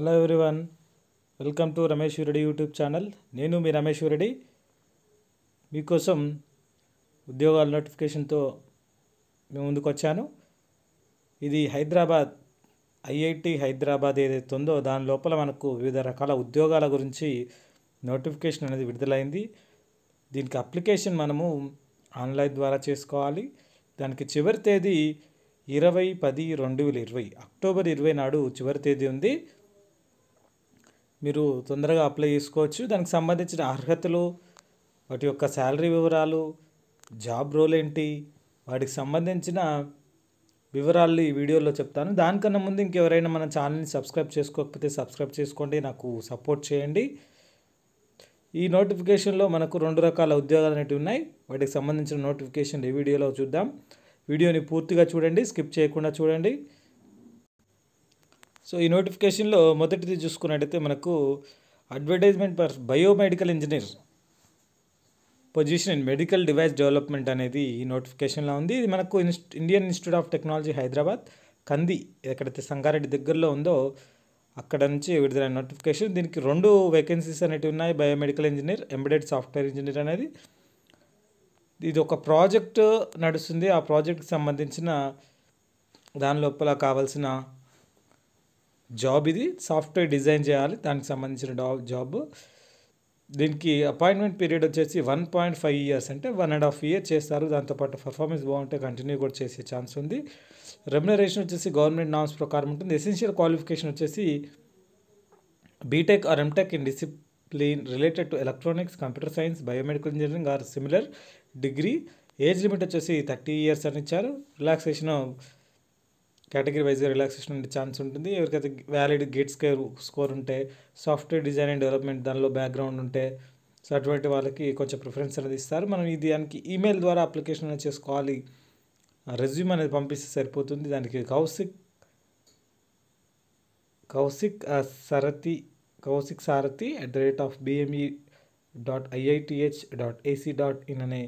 hello everyone welcome to Ramesh Reddy YouTube channel నేను మీ రమేష్ రెడ్డి మీకోసం ఉద్యోగాల నోటిఫికేషన్తో మేము ముందుకు వచ్చాను ఇది హైదరాబాద్ ఐఐటి హైదరాబాద్ ఏదైతే ఉందో దాని లోపల మనకు వివిధ రకాల ఉద్యోగాల గురించి నోటిఫికేషన్ అనేది విడుదలైంది దీనికి అప్లికేషన్ మనము ఆన్లైన్ ద్వారా చేసుకోవాలి దానికి చివరి తేదీ ఇరవై పది రెండు వేల ఇరవై అక్టోబర్ ఇరవై నాడు చివరి తేదీ ఉంది మీరు తొందరగా అప్లై చేసుకోవచ్చు దానికి సంబంధించిన అర్హతలు వాటి యొక్క శాలరీ వివరాలు జాబ్ రోల్ ఏంటి వాటికి సంబంధించిన వివరాలు ఈ వీడియోలో చెప్తాను దానికన్నా ముందు ఇంకెవరైనా మన ఛానల్ని సబ్స్క్రైబ్ చేసుకోకపోతే సబ్స్క్రైబ్ చేసుకోండి నాకు సపోర్ట్ చేయండి ఈ నోటిఫికేషన్లో మనకు రెండు రకాల ఉద్యోగాలు అనేటివి ఉన్నాయి వాటికి సంబంధించిన నోటిఫికేషన్ ఈ వీడియోలో చూద్దాం వీడియోని పూర్తిగా చూడండి స్కిప్ చేయకుండా చూడండి సో ఈ నోటిఫికేషన్లో మొదటిది చూసుకున్నట్టయితే మనకు advertisement for biomedical engineer position in medical device development అనేది ఈ నోటిఫికేషన్లో ఉంది ఇది మనకు ఇన్స్ Indian Institute of Technology Hyderabad Kandi ఎక్కడైతే సంగారెడ్డి దగ్గరలో ఉందో అక్కడ నుంచి విడుదలైన నోటిఫికేషన్ దీనికి రెండు వేకెన్సీస్ అనేవి ఉన్నాయి biomedical engineer embedded software engineer అనేది ఇది ఒక ప్రాజెక్టు నడుస్తుంది ఆ ప్రాజెక్ట్కి సంబంధించిన దాని లోపల కావాల్సిన జాబ్ ఇది సాఫ్ట్వేర్ డిజైన్ చేయాలి దానికి సంబంధించిన జాబ్ దీనికి అపాయింట్మెంట్ పీరియడ్ వచ్చేసి వన్ పాయింట్ ఫైవ్ ఇయర్స్ అంటే వన్ అండ్ హాఫ్ ఇయర్ చేస్తారు దాంతోపాటు పర్ఫార్మెన్స్ బాగుంటే కంటిన్యూ కూడా చేసే ఛాన్స్ ఉంది రెమ్యునరేషన్ వచ్చేసి గవర్నమెంట్ నామ్స్ ప్రకారం ఉంటుంది ఎసెన్షియల్ క్వాలిఫికేషన్ వచ్చేసి BTech or MTech in discipline related to electronics computer science biomedical engineering or similar degree age limit వచ్చేసి థర్టీ ఇయర్స్ అని ఇచ్చారు రిలాక్సేషన్ కేటగిరీ వైజ్గా రిలాక్సేషన్ ఉండే ఛాన్స్ ఉంటుంది ఎవరికైతే వ్యాలిడ్ గేట్ స్కేర్ స్కోర్ ఉంటే సాఫ్ట్వేర్ డిజైన్ అండ్ డెవలప్మెంట్ దానిలో background ఉంటే సో అటువంటి వాళ్ళకి కొంచెం ప్రిఫరెన్స్ అనేది ఇస్తారు మనం ఇది దానికి ఈమెయిల్ ద్వారా అప్లికేషన్ అనేది చేసుకోవాలి రెజ్యూమ్ అనేది పంపిస్తే సరిపోతుంది దానికి Kaushik Kaushik Sarathi Kaushik Sarathi at the rate of BME dot IITH dot AC dot in అనే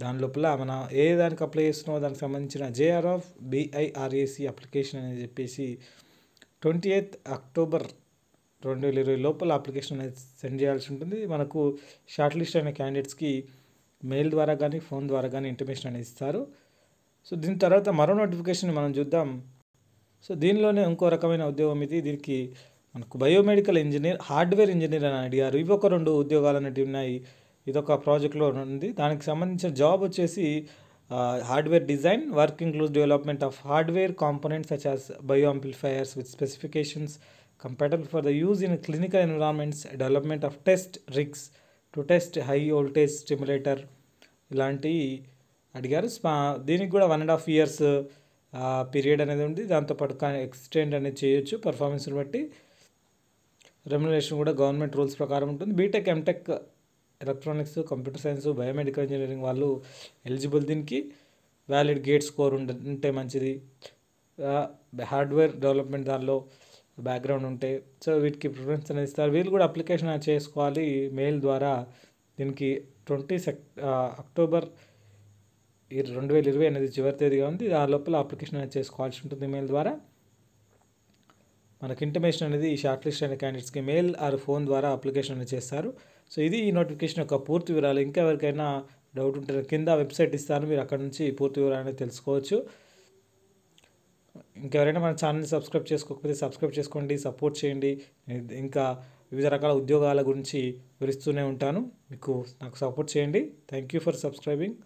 దాని లోపల మన ఏ దానికి అప్లై చేస్తున్నామో దానికి సంబంధించిన జేఆర్ ఆఫ్ బీఐఆర్ఏసి అప్లికేషన్ అని చెప్పేసి ట్వంటీ ఎయిత్ అక్టోబర్ రెండు వేల ఇరవై లోపల అప్లికేషన్ అనేది సెండ్ చేయాల్సి ఉంటుంది మనకు షార్ట్ లిస్ట్ అయిన క్యాండిడేట్స్కి మెయిల్ ద్వారా కానీ ఫోన్ ద్వారా కానీ ఇంటిమేషన్ అనేది ఇస్తారు సో దీని తర్వాత మరో నోటిఫికేషన్ మనం చూద్దాం సో దీనిలోనే ఇంకో రకమైన ఉద్యోగం ఇది దీనికి మనకు బయోమెడికల్ ఇంజనీర్ హార్డ్వేర్ ఇంజనీర్ అని అడిగారు ఇవి ఒక రెండు ఉద్యోగాలు అనేటివి ఉన్నాయి ఇదొక ప్రాజెక్ట్లో ఉంది దానికి సంబంధించిన జాబ్ వచ్చేసి hardware design work includes development of hardware components such as bio amplifiers with specifications compatible for the use in clinical environments development of test rigs to test high voltage stimulator ఇలాంటివి అడిగారు స్పా దీనికి కూడా one and half years period అనేది ఉంది దాంతోపాటు extend అనేది చేయొచ్చు పర్ఫార్మెన్స్ని బట్టి రెమ్యులేషన్ కూడా గవర్నమెంట్ రూల్స్ ప్రకారం ఉంటుంది BTech MTech electronics computer science biomedical engineering వాళ్ళు ఎలిజిబుల్ దీనికి వ్యాలిడ్ గేట్ స్కోర్ ఉండ ఉంటే మంచిది హార్డ్వేర్ డెవలప్మెంట్ దానిలో బ్యాక్గ్రౌండ్ ఉంటే సో వీటికి ప్రిఫరెన్స్ అనేది ఇస్తారు వీళ్ళు కూడా అప్లికేషన్ చేసుకోవాలి మెయిల్ ద్వారా దీనికి ట్వంటీ సెక్ అక్టోబర్ రెండు వేల ఇరవై అనేది చివరి తేదీగా ఉంది ఆ లోపల అప్లికేషన్ అనేది చేసుకోవాల్సి ఉంటుంది మెయిల్ ద్వారా మనకి ఇంటిమేషన్ అనేది షార్ట్ లిస్ట్ అయిన క్యాండిడేట్స్కి మెయిల్ ఆర్ ఫోన్ ద్వారా అప్లికేషన్ అనేది చేస్తారు సో ఇది ఈ నోటిఫికేషన్ యొక్క పూర్తి వివరాలు ఇంకా ఎవరికైనా డౌట్ ఉంటే కింద వెబ్సైట్ ఇస్తాను మీరు అక్కడ నుంచి పూర్తి వివరాలు తెలుసుకోవచ్చు ఇంకెవరైనా మన ఛానల్ని సబ్స్క్రైబ్ చేసుకోకపోతే సబ్స్క్రైబ్ చేసుకోండి సపోర్ట్ చేయండి ఇంకా వివిధ రకాల ఉద్యోగాల గురించి వివరిస్తూనే ఉంటాను మీకు నాకు సపోర్ట్ చేయండి థ్యాంక్ యూ ఫర్ సబ్స్క్రైబింగ్